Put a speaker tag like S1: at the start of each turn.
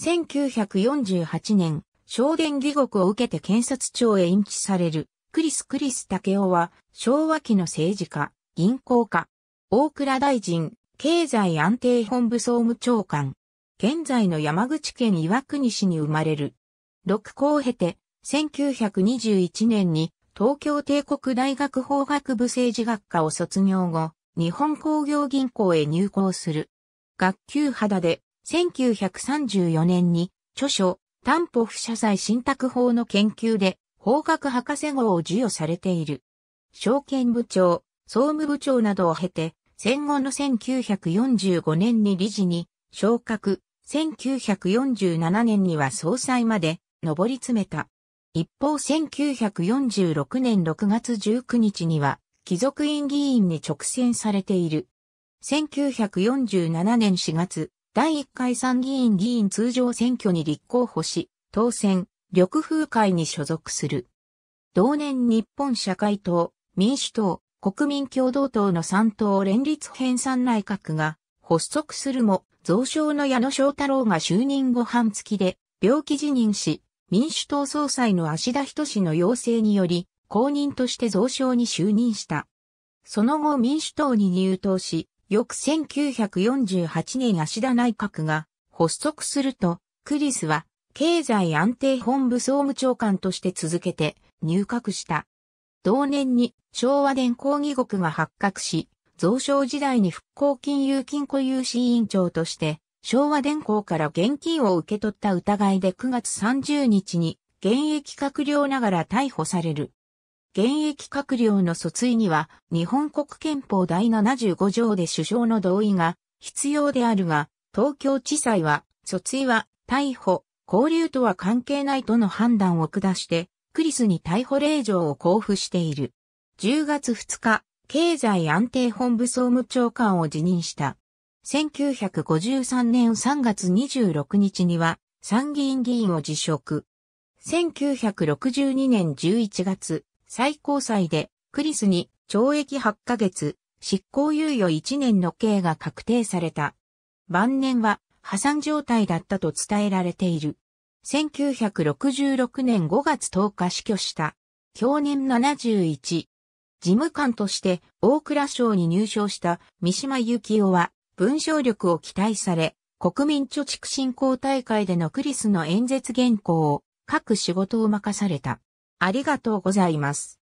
S1: 1948年、昇電義国を受けて検察庁へ引致される、クリス・クリス・タケオは、昭和期の政治家、銀行家、大倉大臣、経済安定本部総務長官、現在の山口県岩国市に生まれる。六校を経て、1921年に東京帝国大学法学部政治学科を卒業後、日本工業銀行へ入校する。学級肌で1934年に著書、担保不謝罪信託法の研究で法学博士号を授与されている。証券部長、総務部長などを経て、戦後の1945年に理事に昇格、1947年には総裁まで上り詰めた。一方1946年6月19日には、貴族院議員に直選されている。1947年4月、第1回参議院議員通常選挙に立候補し、当選、緑風会に所属する。同年日本社会党、民主党、国民共同党の3党連立編纂内閣が発足するも、増床の矢野翔太郎が就任後半月で病気辞任し、民主党総裁の芦田仁氏の要請により、公認として増床に就任した。その後民主党に入党し、翌1948年足田内閣が発足すると、クリスは経済安定本部総務長官として続けて入閣した。同年に昭和電工義国が発覚し、増床時代に復興金融金庫融資委員長として、昭和電工から現金を受け取った疑いで9月30日に現役閣僚ながら逮捕される。現役閣僚の訴追には、日本国憲法第75条で首相の同意が必要であるが、東京地裁は、訴追は、逮捕、交流とは関係ないとの判断を下して、クリスに逮捕令状を交付している。10月2日、経済安定本部総務長官を辞任した。1953年3月26日には参議院議員を辞職。1962年11月、最高裁でクリスに懲役8ヶ月、執行猶予1年の刑が確定された。晩年は破産状態だったと伝えられている。1966年5月10日死去した。去年71。事務官として大蔵省に入省した三島幸紀夫は文章力を期待され、国民貯蓄振興大会でのクリスの演説原稿を書く仕事を任された。ありがとうございます。